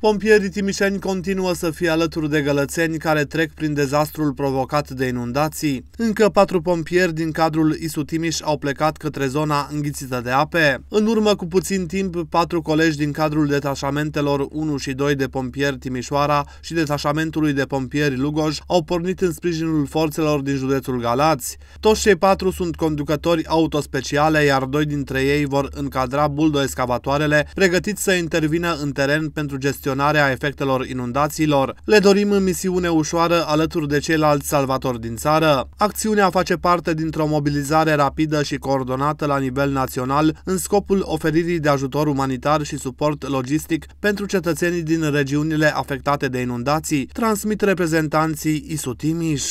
Pompierii timișeni continuă să fie alături de gălățeni care trec prin dezastrul provocat de inundații. Încă patru pompieri din cadrul ISU Timiș au plecat către zona înghițită de ape. În urmă cu puțin timp, patru colegi din cadrul detașamentelor 1 și 2 de pompieri Timișoara și detașamentului de pompieri Lugoj au pornit în sprijinul forțelor din județul Galați. Toți cei patru sunt conducători autospeciale, iar doi dintre ei vor încadra buldoescavatoarele pregătiți să intervină în teren pentru gestionare gestionare a efectelor inundațiilor. Le dorim în misiune ușoară alături de ceilalți salvatori din țară. Acțiunea face parte dintr-o mobilizare rapidă și coordonată la nivel național în scopul oferirii de ajutor umanitar și suport logistic pentru cetățenii din regiunile afectate de inundații, transmit reprezentanții Isu Timiș.